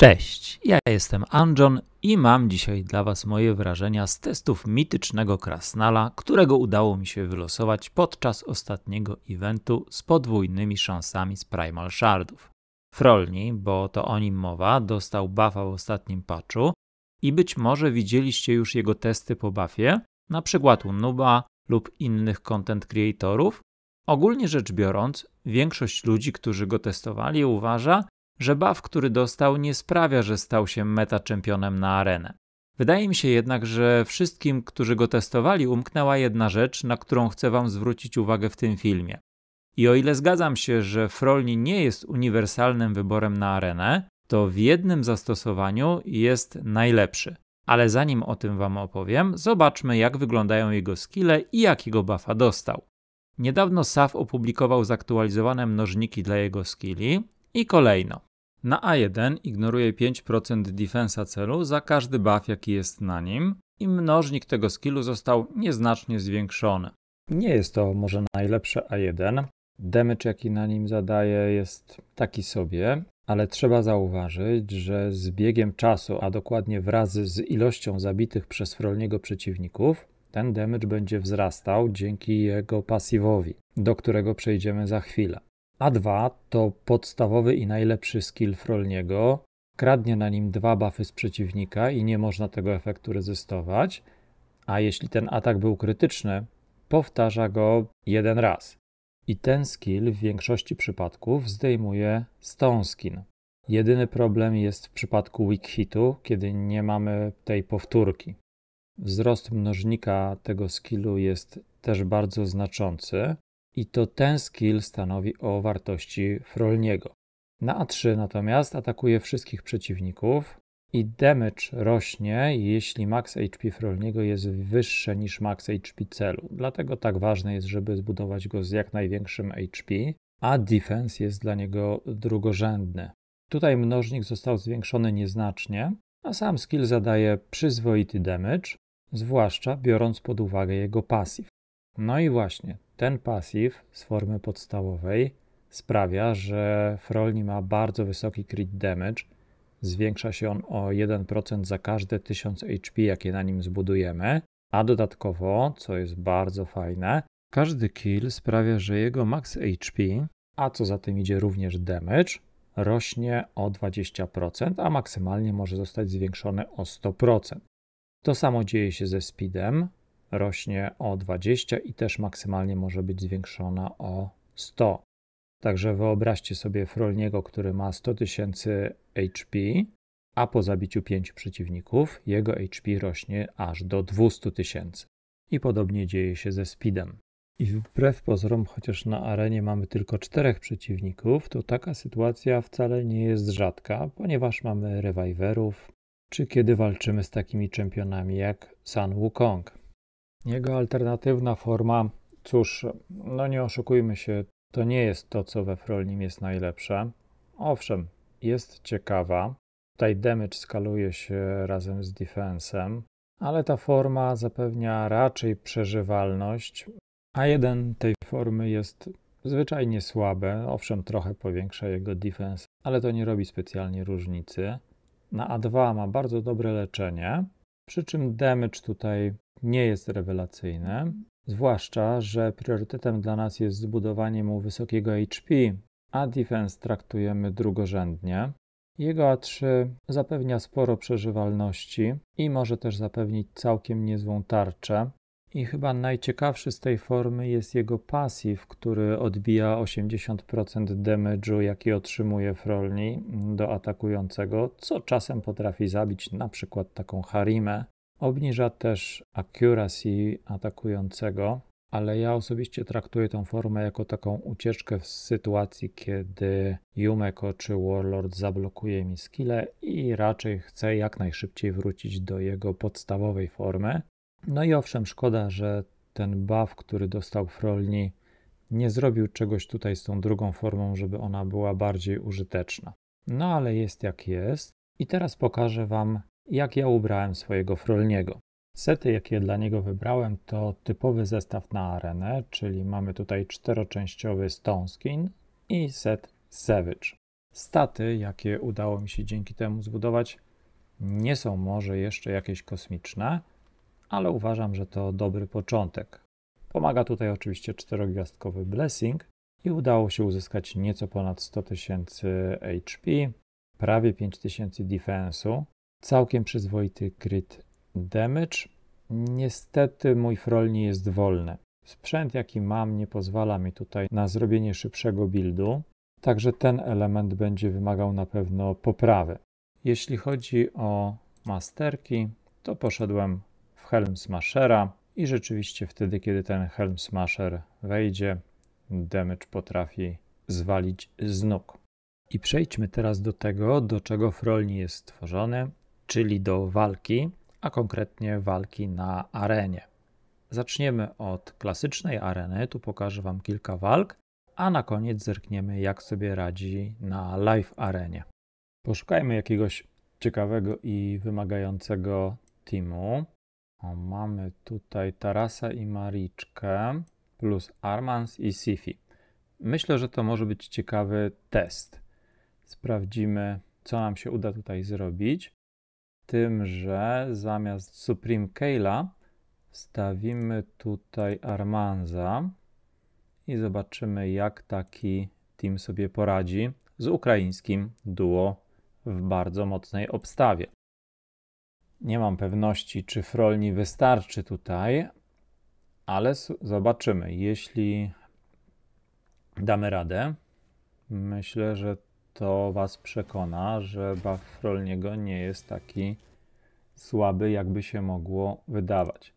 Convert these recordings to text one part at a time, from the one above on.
Cześć, ja jestem Anjon i mam dzisiaj dla Was moje wrażenia z testów mitycznego Krasnala, którego udało mi się wylosować podczas ostatniego eventu z podwójnymi szansami z Primal Shardów. Frolni, bo to o nim mowa, dostał buffa w ostatnim patchu i być może widzieliście już jego testy po buffie, na przykład u Nuba lub innych content creatorów. Ogólnie rzecz biorąc, większość ludzi, którzy go testowali, uważa, że baw, który dostał, nie sprawia, że stał się metaczempionem na arenę. Wydaje mi się jednak, że wszystkim, którzy go testowali, umknęła jedna rzecz, na którą chcę Wam zwrócić uwagę w tym filmie. I o ile zgadzam się, że Frolni nie jest uniwersalnym wyborem na arenę, to w jednym zastosowaniu jest najlepszy. Ale zanim o tym Wam opowiem, zobaczmy jak wyglądają jego skille i jakiego buffa dostał. Niedawno SAF opublikował zaktualizowane mnożniki dla jego skilli i kolejno. Na A1 ignoruje 5% defensa celu za każdy buff jaki jest na nim i mnożnik tego skillu został nieznacznie zwiększony. Nie jest to może najlepsze A1. Damage jaki na nim zadaje jest taki sobie, ale trzeba zauważyć, że z biegiem czasu, a dokładnie wraz z ilością zabitych przez Frolniego przeciwników, ten damage będzie wzrastał dzięki jego pasywowi, do którego przejdziemy za chwilę. A2 to podstawowy i najlepszy skill Frolniego. Kradnie na nim dwa buffy z przeciwnika i nie można tego efektu rezystować. A jeśli ten atak był krytyczny, powtarza go jeden raz. I ten skill w większości przypadków zdejmuje Stone Skin. Jedyny problem jest w przypadku weak hitu, kiedy nie mamy tej powtórki. Wzrost mnożnika tego skillu jest też bardzo znaczący, i to ten skill stanowi o wartości Frolniego. Na A3 natomiast atakuje wszystkich przeciwników i damage rośnie, jeśli max HP Frolniego jest wyższe niż max HP celu. Dlatego tak ważne jest, żeby zbudować go z jak największym HP, a defense jest dla niego drugorzędny. Tutaj mnożnik został zwiększony nieznacznie, a sam skill zadaje przyzwoity damage, zwłaszcza biorąc pod uwagę jego pasyw. No i właśnie, ten pasyw z formy podstawowej sprawia, że Frolni ma bardzo wysoki crit damage. Zwiększa się on o 1% za każde 1000 HP, jakie na nim zbudujemy. A dodatkowo, co jest bardzo fajne, każdy kill sprawia, że jego max HP, a co za tym idzie również damage, rośnie o 20%, a maksymalnie może zostać zwiększone o 100%. To samo dzieje się ze speedem, rośnie o 20 i też maksymalnie może być zwiększona o 100. Także wyobraźcie sobie Frolniego, który ma 100 tysięcy HP, a po zabiciu 5 przeciwników jego HP rośnie aż do 200 tysięcy. I podobnie dzieje się ze Speedem. I wbrew pozorom, chociaż na arenie mamy tylko czterech przeciwników, to taka sytuacja wcale nie jest rzadka, ponieważ mamy reviverów, czy kiedy walczymy z takimi czempionami jak Sun Wukong. Jego alternatywna forma, cóż, no nie oszukujmy się, to nie jest to, co we Frolnim jest najlepsze. Owszem, jest ciekawa. Tutaj damage skaluje się razem z defensem, ale ta forma zapewnia raczej przeżywalność, a jeden tej formy jest zwyczajnie słabe, owszem, trochę powiększa jego defense, ale to nie robi specjalnie różnicy. Na A2 ma bardzo dobre leczenie, przy czym damage tutaj nie jest rewelacyjne. Zwłaszcza, że priorytetem dla nas jest zbudowanie mu wysokiego HP, a defense traktujemy drugorzędnie. Jego A3 zapewnia sporo przeżywalności i może też zapewnić całkiem niezłą tarczę. I chyba najciekawszy z tej formy jest jego pasyw, który odbija 80% damage'u, jaki otrzymuje Frolni do atakującego, co czasem potrafi zabić na przykład taką harimę, Obniża też accuracy atakującego, ale ja osobiście traktuję tą formę jako taką ucieczkę w sytuacji, kiedy Yumeko czy Warlord zablokuje mi skillę i raczej chcę jak najszybciej wrócić do jego podstawowej formy. No i owszem, szkoda, że ten buff, który dostał Frolni, nie zrobił czegoś tutaj z tą drugą formą, żeby ona była bardziej użyteczna. No ale jest jak jest. I teraz pokażę Wam, jak ja ubrałem swojego Frolniego. Sety, jakie dla niego wybrałem, to typowy zestaw na arenę, czyli mamy tutaj czteroczęściowy Skin i set Savage. Staty, jakie udało mi się dzięki temu zbudować, nie są może jeszcze jakieś kosmiczne, ale uważam, że to dobry początek. Pomaga tutaj oczywiście czterogwiazdkowy Blessing i udało się uzyskać nieco ponad 100 tysięcy HP, prawie 5000 defensu, Całkiem przyzwoity crit damage. Niestety mój frol nie jest wolny. Sprzęt jaki mam nie pozwala mi tutaj na zrobienie szybszego buildu, także ten element będzie wymagał na pewno poprawy. Jeśli chodzi o masterki, to poszedłem w Helm Smashera i rzeczywiście wtedy, kiedy ten Helm Smasher wejdzie, damage potrafi zwalić z nóg. I przejdźmy teraz do tego, do czego Frolni jest stworzony, czyli do walki, a konkretnie walki na arenie. Zaczniemy od klasycznej areny, tu pokażę Wam kilka walk, a na koniec zerkniemy, jak sobie radzi na live arenie. Poszukajmy jakiegoś ciekawego i wymagającego teamu. O, mamy tutaj Tarasa i Mariczkę plus Armans i Sifi. Myślę, że to może być ciekawy test. Sprawdzimy, co nam się uda tutaj zrobić tym, że zamiast Supreme Kale'a wstawimy tutaj Armanza i zobaczymy, jak taki team sobie poradzi z ukraińskim duo w bardzo mocnej obstawie. Nie mam pewności, czy Frolni wystarczy tutaj, ale zobaczymy. Jeśli damy radę, myślę, że to Was przekona, że buff Frolniego nie jest taki słaby, jakby się mogło wydawać.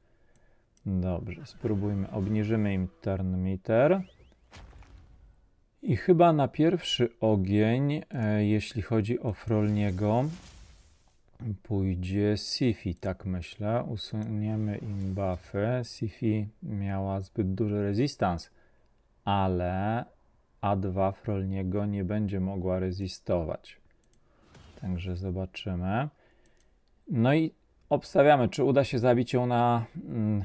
Dobrze, spróbujmy. Obniżymy im termiter. I chyba na pierwszy ogień, e, jeśli chodzi o Frolniego, pójdzie Sifi, tak myślę. Usuniemy im buffy. Sifi miała zbyt duży rezystans, ale a2 Frolniego nie będzie mogła rezistować. Także zobaczymy. No i obstawiamy, czy uda się zabić ją na mm,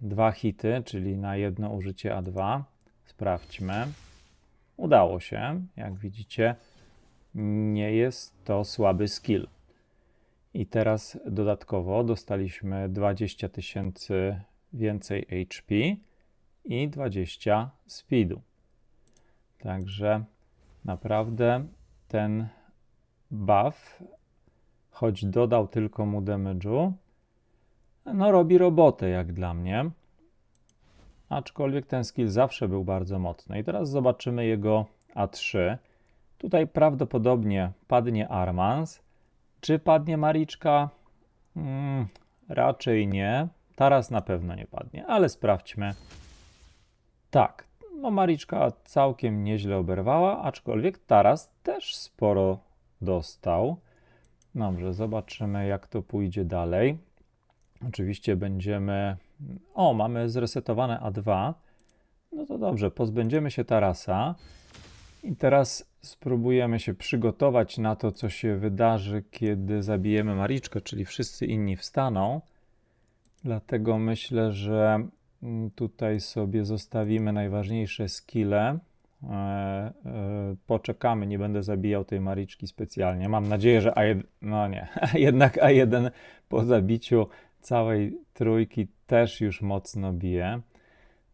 dwa hity, czyli na jedno użycie A2. Sprawdźmy. Udało się. Jak widzicie, nie jest to słaby skill. I teraz dodatkowo dostaliśmy 20 tysięcy więcej HP i 20 speedu. Także naprawdę ten buff, choć dodał tylko mu damage'u, no robi robotę jak dla mnie. Aczkolwiek ten skill zawsze był bardzo mocny. I teraz zobaczymy jego A3. Tutaj prawdopodobnie padnie Armans. Czy padnie Mariczka? Hmm, raczej nie. Taras na pewno nie padnie, ale sprawdźmy. Tak, Mamariczka no, całkiem nieźle oberwała, aczkolwiek Taras też sporo dostał. Dobrze, zobaczymy jak to pójdzie dalej. Oczywiście będziemy... O, mamy zresetowane A2. No to dobrze, pozbędziemy się Tarasa. I teraz spróbujemy się przygotować na to, co się wydarzy, kiedy zabijemy Mariczkę, czyli wszyscy inni wstaną. Dlatego myślę, że Tutaj sobie zostawimy najważniejsze skille. E, e, poczekamy, nie będę zabijał tej Mariczki specjalnie. Mam nadzieję, że A1, no nie, jednak A1 po zabiciu całej trójki też już mocno bije.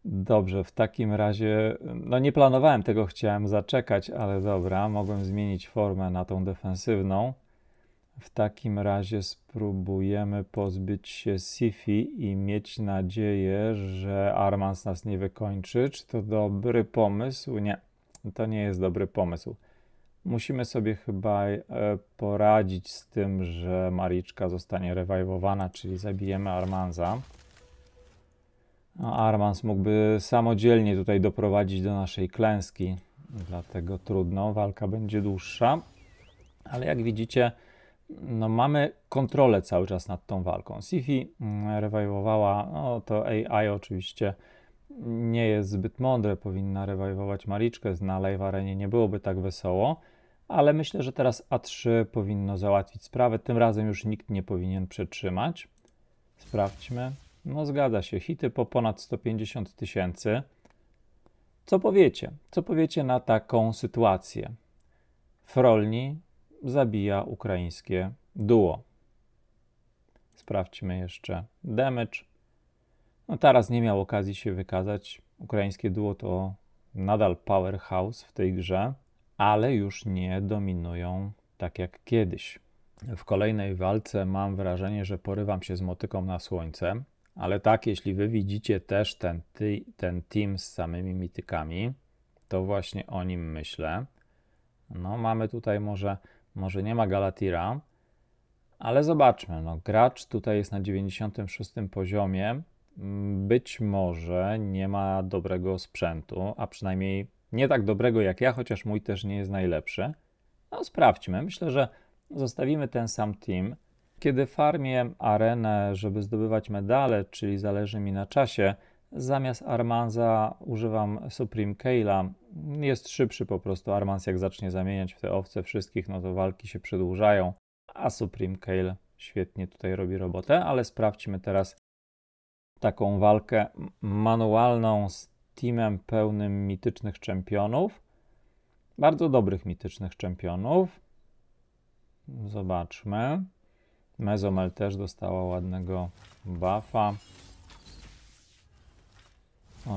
Dobrze, w takim razie, no nie planowałem tego, chciałem zaczekać, ale dobra, mogłem zmienić formę na tą defensywną. W takim razie spróbujemy pozbyć się Sifi i mieć nadzieję, że Armans nas nie wykończy. Czy to dobry pomysł? Nie, to nie jest dobry pomysł. Musimy sobie chyba e, poradzić z tym, że Mariczka zostanie rewajwowana, czyli zabijemy Armanza. No, Armans mógłby samodzielnie tutaj doprowadzić do naszej klęski, dlatego trudno, walka będzie dłuższa. Ale jak widzicie, no, mamy kontrolę cały czas nad tą walką. Sifi mm, rewajwowała, no to AI oczywiście nie jest zbyt mądre, powinna rewajwować Mariczkę, na live arenie nie byłoby tak wesoło, ale myślę, że teraz A3 powinno załatwić sprawę, tym razem już nikt nie powinien przetrzymać. Sprawdźmy. No zgadza się, hity po ponad 150 tysięcy. Co powiecie? Co powiecie na taką sytuację? Frolni zabija ukraińskie duo. Sprawdźmy jeszcze damage. No teraz nie miał okazji się wykazać. Ukraińskie duo to nadal powerhouse w tej grze, ale już nie dominują tak jak kiedyś. W kolejnej walce mam wrażenie, że porywam się z motyką na słońce, ale tak, jeśli wy widzicie też ten, ty, ten team z samymi mitykami, to właśnie o nim myślę. No, mamy tutaj może może nie ma Galatira, ale zobaczmy. No, gracz tutaj jest na 96 poziomie. Być może nie ma dobrego sprzętu, a przynajmniej nie tak dobrego jak ja, chociaż mój też nie jest najlepszy. No sprawdźmy. Myślę, że zostawimy ten sam team. Kiedy farmię arenę, żeby zdobywać medale, czyli zależy mi na czasie, Zamiast Armanza używam Supreme Kale'a. Jest szybszy po prostu. Armans jak zacznie zamieniać w te owce wszystkich, no to walki się przedłużają. A Supreme Kale świetnie tutaj robi robotę, ale sprawdźmy teraz taką walkę manualną z teamem pełnym mitycznych czempionów. Bardzo dobrych mitycznych czempionów. Zobaczmy. Mezomel też dostała ładnego buffa.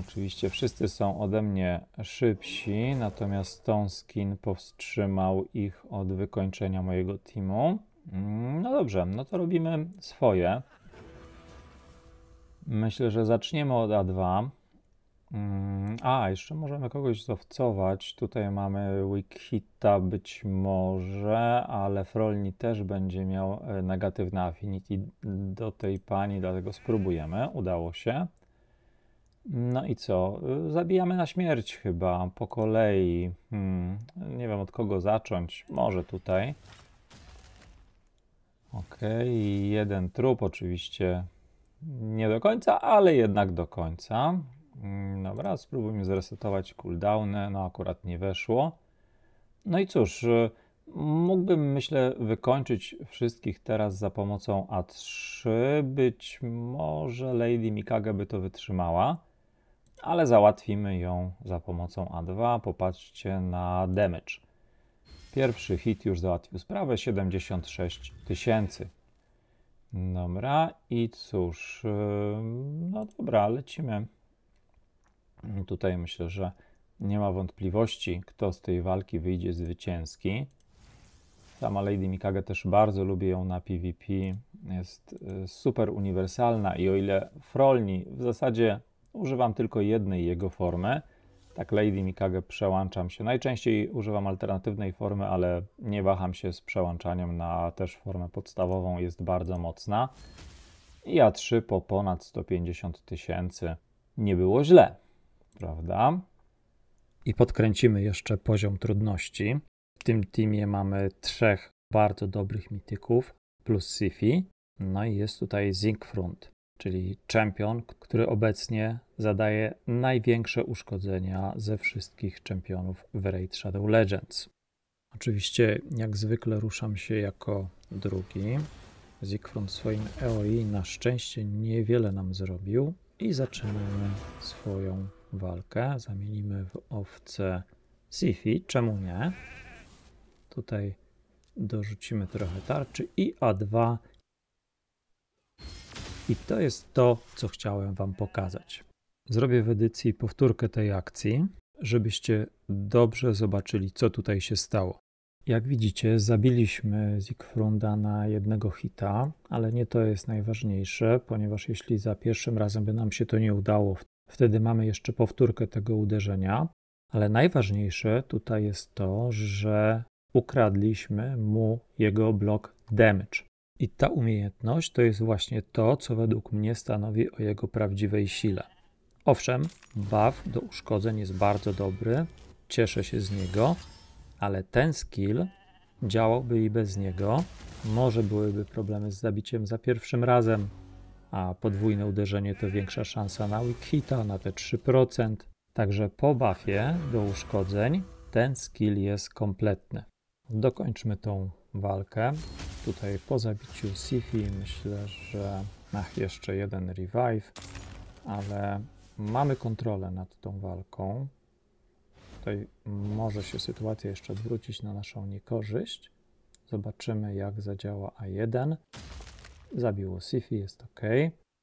Oczywiście wszyscy są ode mnie szybsi, natomiast tą skin powstrzymał ich od wykończenia mojego teamu. Mm, no dobrze, no to robimy swoje. Myślę, że zaczniemy od A2. Mm, a, jeszcze możemy kogoś zowcować. Tutaj mamy Wikita być może, ale Frolni też będzie miał e, negatywne affinity do tej pani, dlatego spróbujemy. Udało się. No i co? Y, zabijamy na śmierć chyba po kolei. Hmm. Nie wiem od kogo zacząć. Może tutaj. Okej, jeden trup oczywiście nie do końca, ale jednak do końca. Hmm, dobra, spróbujmy zresetować cooldowny. No akurat nie weszło. No i cóż, y, mógłbym myślę wykończyć wszystkich teraz za pomocą A3. Być może Lady Mikage by to wytrzymała ale załatwimy ją za pomocą A2. Popatrzcie na damage. Pierwszy hit już załatwił sprawę, 76 tysięcy. Dobra, i cóż, no dobra, lecimy. Tutaj myślę, że nie ma wątpliwości, kto z tej walki wyjdzie zwycięski. Sama Lady Mikage też bardzo lubię ją na PvP. Jest y, super uniwersalna i o ile Frolni w zasadzie Używam tylko jednej jego formy. Tak, Lady Mikage przełączam się. Najczęściej używam alternatywnej formy, ale nie waham się z przełączaniem na też formę podstawową. Jest bardzo mocna. I A3 po ponad 150 tysięcy. Nie było źle, prawda? I podkręcimy jeszcze poziom trudności. W tym teamie mamy trzech bardzo dobrych mityków plus Sifi. No i jest tutaj Zinkfront czyli czempion, który obecnie zadaje największe uszkodzenia ze wszystkich czempionów w Raid Shadow Legends. Oczywiście, jak zwykle, ruszam się jako drugi. Zigfront swoim EOI na szczęście niewiele nam zrobił i zaczynamy swoją walkę. Zamienimy w owce Sifi, czemu nie? Tutaj dorzucimy trochę tarczy i A2 i to jest to, co chciałem Wam pokazać. Zrobię w edycji powtórkę tej akcji, żebyście dobrze zobaczyli, co tutaj się stało. Jak widzicie, zabiliśmy Zigfrunda na jednego hita, ale nie to jest najważniejsze, ponieważ jeśli za pierwszym razem by nam się to nie udało, wtedy mamy jeszcze powtórkę tego uderzenia. Ale najważniejsze tutaj jest to, że ukradliśmy mu jego blok damage. I ta umiejętność to jest właśnie to, co według mnie stanowi o jego prawdziwej sile. Owszem, buff do uszkodzeń jest bardzo dobry, cieszę się z niego, ale ten skill działałby i bez niego. Może byłyby problemy z zabiciem za pierwszym razem, a podwójne uderzenie to większa szansa na weak hita, na te 3%. Także po buffie do uszkodzeń ten skill jest kompletny. Dokończmy tą walkę. Tutaj po zabiciu Sifi myślę, że ach, jeszcze jeden revive, ale mamy kontrolę nad tą walką. Tutaj może się sytuacja jeszcze odwrócić na naszą niekorzyść. Zobaczymy jak zadziała A1. Zabiło Sifi, jest ok.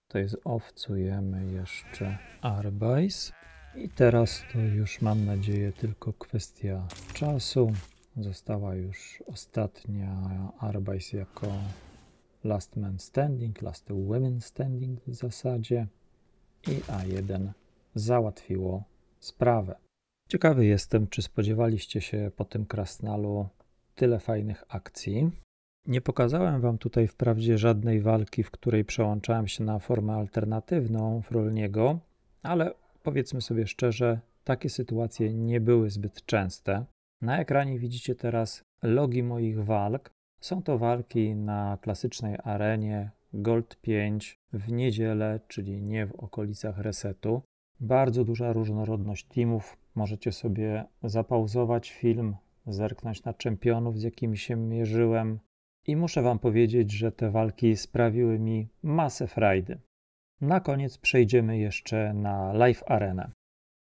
Tutaj zowcujemy jeszcze Arbais. I teraz to już mam nadzieję tylko kwestia czasu. Została już ostatnia Arbajs jako Last Man Standing, Last Women Standing w zasadzie i A1 załatwiło sprawę. Ciekawy jestem, czy spodziewaliście się po tym krasnalu tyle fajnych akcji. Nie pokazałem wam tutaj wprawdzie żadnej walki, w której przełączałem się na formę alternatywną Frolniego, ale powiedzmy sobie szczerze, takie sytuacje nie były zbyt częste. Na ekranie widzicie teraz logi moich walk. Są to walki na klasycznej arenie Gold 5 w niedzielę, czyli nie w okolicach resetu. Bardzo duża różnorodność teamów. Możecie sobie zapauzować film, zerknąć na czempionów, z jakimi się mierzyłem. I muszę Wam powiedzieć, że te walki sprawiły mi masę frajdy. Na koniec przejdziemy jeszcze na Live Arenę.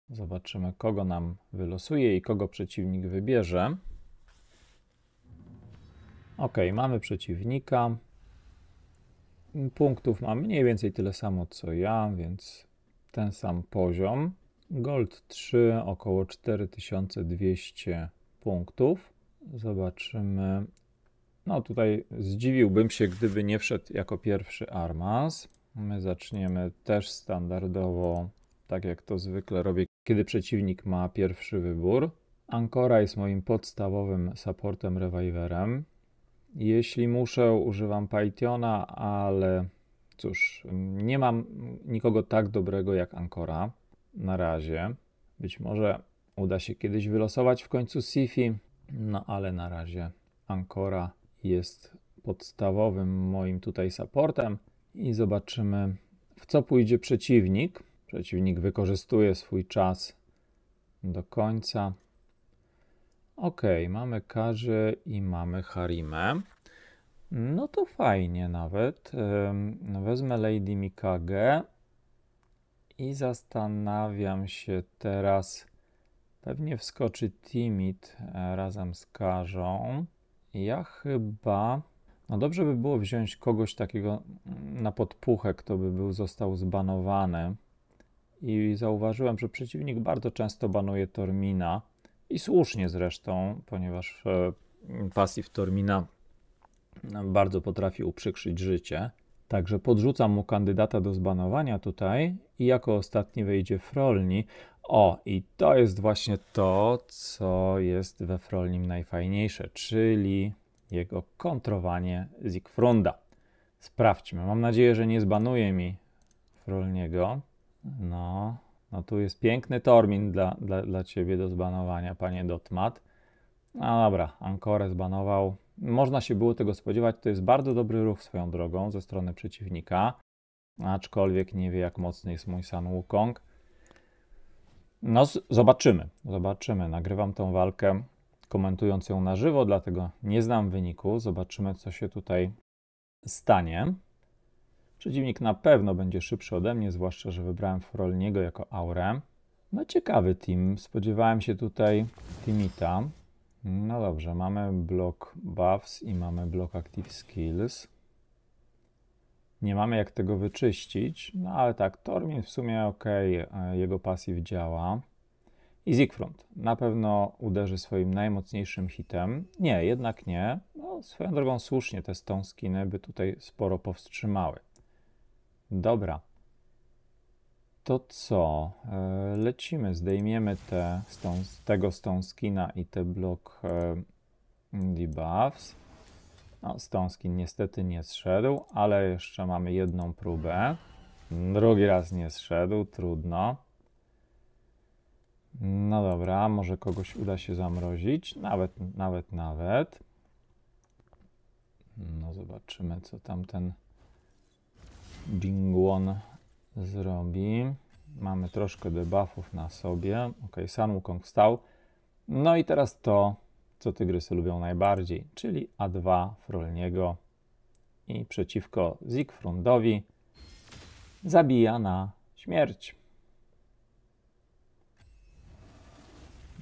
Zobaczymy, kogo nam wylosuje i kogo przeciwnik wybierze. Ok, mamy przeciwnika. Punktów mam mniej więcej tyle samo co ja, więc ten sam poziom. Gold 3 około 4200 punktów. Zobaczymy. No tutaj zdziwiłbym się, gdyby nie wszedł jako pierwszy Armas. My zaczniemy też standardowo, tak jak to zwykle robię, kiedy przeciwnik ma pierwszy wybór, Ankora jest moim podstawowym supportem reviverem. Jeśli muszę, używam Pythona, ale cóż, nie mam nikogo tak dobrego jak Ankora na razie. Być może uda się kiedyś wylosować w końcu Sifi, no ale na razie Ankora jest podstawowym moim tutaj supportem i zobaczymy w co pójdzie przeciwnik. Przeciwnik wykorzystuje swój czas do końca. Ok, mamy Karzy i mamy Harimę. No to fajnie nawet. Wezmę Lady Mikage i zastanawiam się teraz. Pewnie wskoczy Timid e, razem z Karzą. Ja chyba... No dobrze by było wziąć kogoś takiego na podpuchę, kto by był został zbanowany i zauważyłem, że przeciwnik bardzo często banuje Tormina i słusznie zresztą, ponieważ e, pasyw Tormina no, bardzo potrafi uprzykrzyć życie. Także podrzucam mu kandydata do zbanowania tutaj i jako ostatni wejdzie Frolni. O, i to jest właśnie to, co jest we Frolnim najfajniejsze, czyli jego kontrowanie Zigfrunda. Sprawdźmy. Mam nadzieję, że nie zbanuje mi Frolniego. No, no tu jest piękny Tormin dla, dla, dla Ciebie do zbanowania, panie Dotmat. No dobra, Ankorę zbanował. Można się było tego spodziewać. To jest bardzo dobry ruch swoją drogą ze strony przeciwnika. Aczkolwiek nie wie, jak mocny jest mój San Wukong. No, zobaczymy. Zobaczymy. Nagrywam tą walkę, komentując ją na żywo, dlatego nie znam wyniku. Zobaczymy, co się tutaj stanie. Przeciwnik na pewno będzie szybszy ode mnie, zwłaszcza, że wybrałem Frolniego jako aurę. No ciekawy team. Spodziewałem się tutaj Timita. No dobrze, mamy blok buffs i mamy blok active skills. Nie mamy jak tego wyczyścić, no ale tak, Tormin w sumie ok, e, jego pasyw działa. I Zikfront. na pewno uderzy swoim najmocniejszym hitem. Nie, jednak nie. No, swoją drogą słusznie te skiny by tutaj sporo powstrzymały. Dobra. To co? E, lecimy, zdejmiemy te, z tą, tego stone skina i te blok e, debuffs. No, stone skin niestety nie zszedł, ale jeszcze mamy jedną próbę. Drugi raz nie zszedł, trudno. No dobra, może kogoś uda się zamrozić, nawet, nawet, nawet. No zobaczymy, co tam ten Jingwon zrobi. Mamy troszkę debuffów na sobie. Ok, Sun Wukong wstał. No i teraz to, co tygrysy lubią najbardziej, czyli A2 Frolniego i przeciwko Zigfrundowi zabija na śmierć.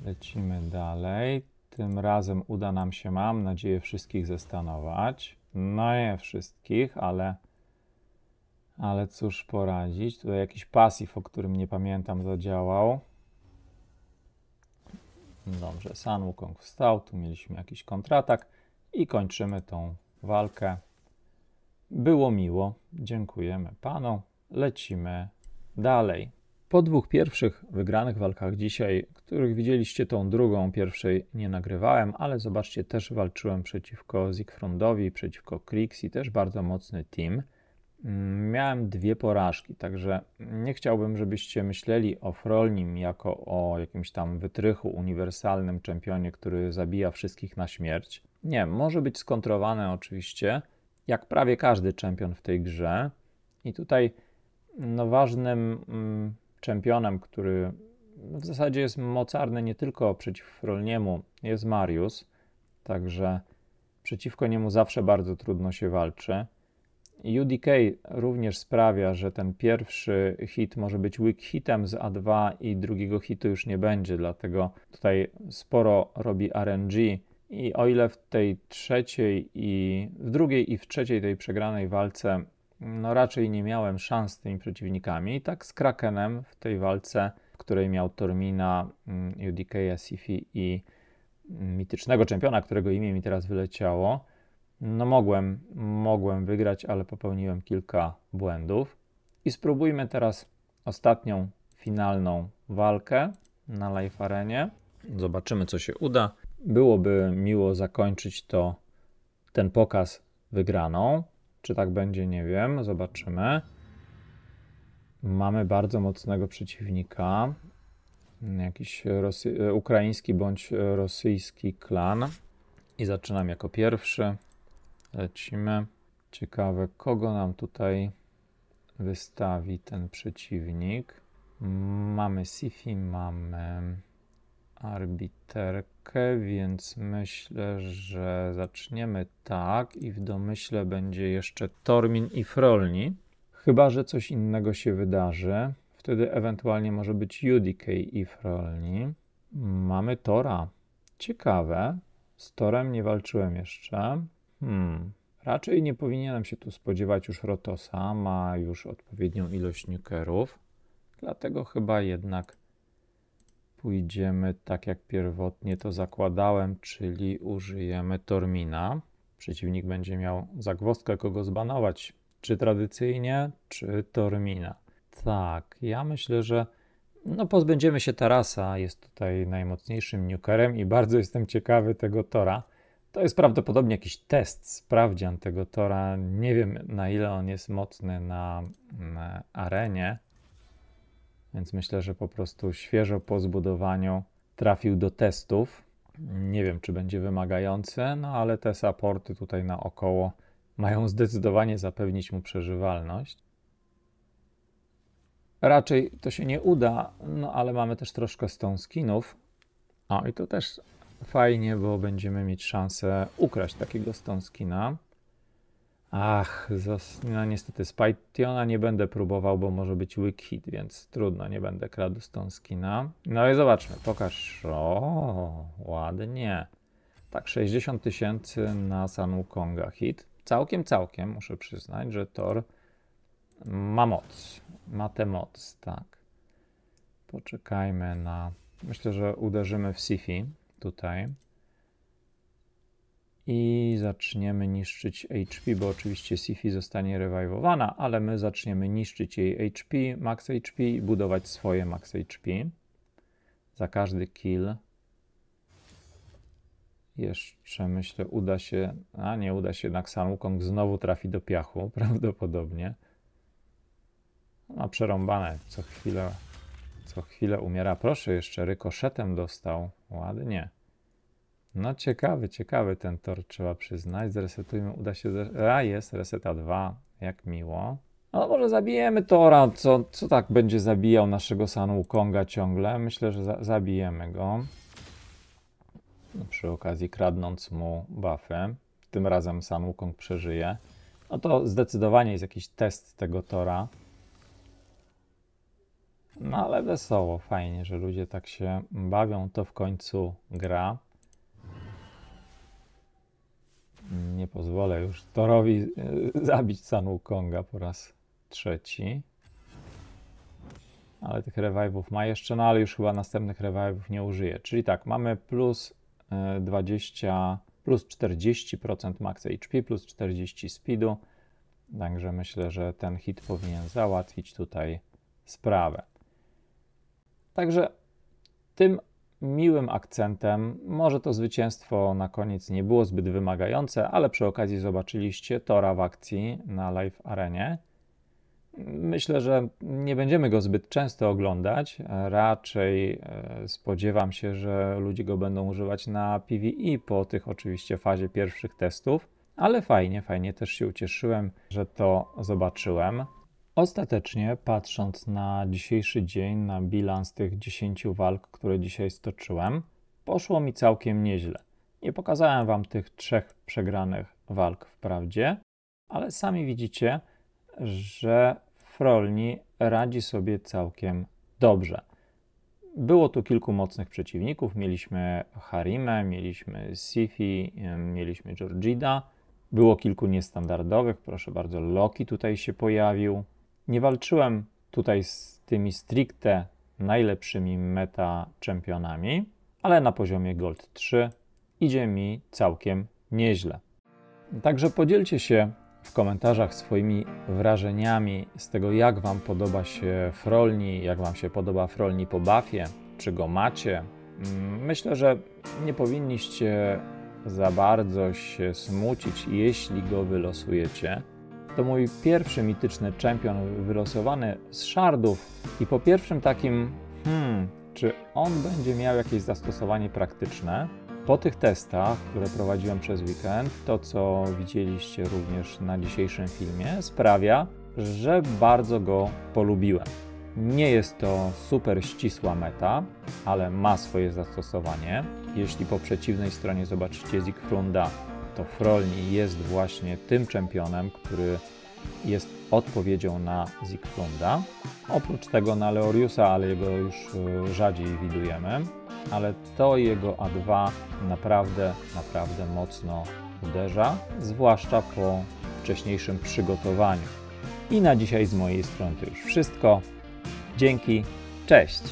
Lecimy dalej. Tym razem uda nam się, mam nadzieję, wszystkich zastanować. No nie wszystkich, ale ale cóż poradzić. Tutaj jakiś pasyw, o którym nie pamiętam, zadziałał. Dobrze, San Wukong wstał, tu mieliśmy jakiś kontratak i kończymy tą walkę. Było miło, dziękujemy panu, lecimy dalej. Po dwóch pierwszych wygranych walkach dzisiaj, których widzieliście, tą drugą, pierwszej nie nagrywałem, ale zobaczcie, też walczyłem przeciwko Zigfrundowi, przeciwko Krix i też bardzo mocny team. Mm, miałem dwie porażki, także nie chciałbym, żebyście myśleli o Frolnim jako o jakimś tam wytrychu uniwersalnym czempionie, który zabija wszystkich na śmierć. Nie, może być skontrowany oczywiście, jak prawie każdy czempion w tej grze. I tutaj no, ważnym mm, czempionem, który w zasadzie jest mocarny nie tylko przeciw Frolniemu, jest Marius, także przeciwko niemu zawsze bardzo trudno się walczy. UDK również sprawia, że ten pierwszy hit może być weak hitem z A2 i drugiego hitu już nie będzie, dlatego tutaj sporo robi RNG i o ile w tej trzeciej i w drugiej i w trzeciej tej przegranej walce no raczej nie miałem szans z tymi przeciwnikami, tak z Krakenem w tej walce, w której miał Tormina, mm, UDK, Sifi i mitycznego czempiona, którego imię mi teraz wyleciało, no mogłem, mogłem wygrać, ale popełniłem kilka błędów. I spróbujmy teraz ostatnią, finalną walkę na live arenie. Zobaczymy, co się uda. Byłoby miło zakończyć to, ten pokaz wygraną. Czy tak będzie, nie wiem. Zobaczymy. Mamy bardzo mocnego przeciwnika. Jakiś ukraiński bądź rosyjski klan. I zaczynam jako pierwszy. Lecimy. Ciekawe, kogo nam tutaj wystawi ten przeciwnik. Mamy Sifi, mamy arbiterkę, więc myślę, że zaczniemy tak i w domyśle będzie jeszcze Tormin i Frolni. Chyba, że coś innego się wydarzy. Wtedy ewentualnie może być Judikej i Frolni. Mamy Tora. Ciekawe. Z Torem nie walczyłem jeszcze. Hmm. Raczej nie powinienem się tu spodziewać już Rotosa, ma już odpowiednią ilość nukerów, dlatego chyba jednak pójdziemy tak jak pierwotnie to zakładałem, czyli użyjemy Tormina. Przeciwnik będzie miał zagwozdkę kogo zbanować, czy tradycyjnie, czy Tormina. Tak, ja myślę, że no pozbędziemy się Tarasa, jest tutaj najmocniejszym nukerem i bardzo jestem ciekawy tego Tora. To jest prawdopodobnie jakiś test, sprawdzian tego Tora. Nie wiem na ile on jest mocny na, na arenie, więc myślę, że po prostu świeżo po zbudowaniu trafił do testów. Nie wiem, czy będzie wymagający, no ale te supporty tutaj naokoło mają zdecydowanie zapewnić mu przeżywalność. Raczej to się nie uda, no ale mamy też troszkę stone skinów. O, i tu też Fajnie, bo będziemy mieć szansę ukraść takiego Stoneskina. Ach, zas, no niestety Spytiona nie będę próbował, bo może być weak hit, więc trudno, nie będę kradł Stoneskina. No i zobaczmy, pokaż. O, ładnie. Tak, 60 tysięcy na San Konga hit. Całkiem, całkiem, muszę przyznać, że Tor ma moc. Ma tę moc, tak. Poczekajmy na... Myślę, że uderzymy w Sifi tutaj. I zaczniemy niszczyć HP, bo oczywiście Sifi zostanie rewajwowana, ale my zaczniemy niszczyć jej HP, max HP i budować swoje max HP. Za każdy kill jeszcze myślę uda się, a nie uda się jednak San Wukong znowu trafi do piachu, prawdopodobnie. Ma no, przerąbane co chwilę co chwilę umiera. Proszę, jeszcze rykoszetem dostał. Ładnie. No ciekawy, ciekawy ten tor, trzeba przyznać. Zresetujmy, uda się... A, jest, reseta 2. Jak miło. No może zabijemy Tora, co, co tak będzie zabijał naszego Sanu Konga ciągle. Myślę, że za zabijemy go. No, przy okazji kradnąc mu buffy. Tym razem Sanu Kong przeżyje. No to zdecydowanie jest jakiś test tego Tora. No ale wesoło, fajnie, że ludzie tak się bawią. To w końcu gra. Nie pozwolę już Torowi y, zabić Sanukonga po raz trzeci. Ale tych rewajwów ma jeszcze, no ale już chyba następnych rewajwów nie użyje. Czyli tak, mamy plus 20, y, plus 40% max HP, plus 40 speedu. Także myślę, że ten hit powinien załatwić tutaj sprawę. Także tym miłym akcentem, może to zwycięstwo na koniec nie było zbyt wymagające, ale przy okazji zobaczyliście Tora w akcji na live arenie. Myślę, że nie będziemy go zbyt często oglądać. Raczej e, spodziewam się, że ludzie go będą używać na PvE po tych oczywiście fazie pierwszych testów, ale fajnie, fajnie też się ucieszyłem, że to zobaczyłem. Ostatecznie, patrząc na dzisiejszy dzień, na bilans tych 10 walk, które dzisiaj stoczyłem, poszło mi całkiem nieźle. Nie pokazałem Wam tych trzech przegranych walk wprawdzie, ale sami widzicie, że Frolni radzi sobie całkiem dobrze. Było tu kilku mocnych przeciwników. Mieliśmy Harimę, mieliśmy Sifi, mieliśmy Georgida. Było kilku niestandardowych. Proszę bardzo, Loki tutaj się pojawił. Nie walczyłem tutaj z tymi stricte najlepszymi meta czempionami, ale na poziomie Gold 3 idzie mi całkiem nieźle. Także podzielcie się w komentarzach swoimi wrażeniami z tego, jak Wam podoba się Frolni, jak Wam się podoba Frolni po bafie, czy go macie. Mm, myślę, że nie powinniście za bardzo się smucić, jeśli go wylosujecie to mój pierwszy mityczny czempion wylosowany z szardów i po pierwszym takim hmm, czy on będzie miał jakieś zastosowanie praktyczne. Po tych testach, które prowadziłem przez weekend, to co widzieliście również na dzisiejszym filmie, sprawia, że bardzo go polubiłem. Nie jest to super ścisła meta, ale ma swoje zastosowanie. Jeśli po przeciwnej stronie zobaczycie Zigfrunda to Frolni jest właśnie tym czempionem, który jest odpowiedzią na Zigfrunda. Oprócz tego na Leoriusa, ale jego już e, rzadziej widujemy, ale to jego A2 naprawdę, naprawdę mocno uderza, zwłaszcza po wcześniejszym przygotowaniu. I na dzisiaj z mojej strony to już wszystko. Dzięki, cześć!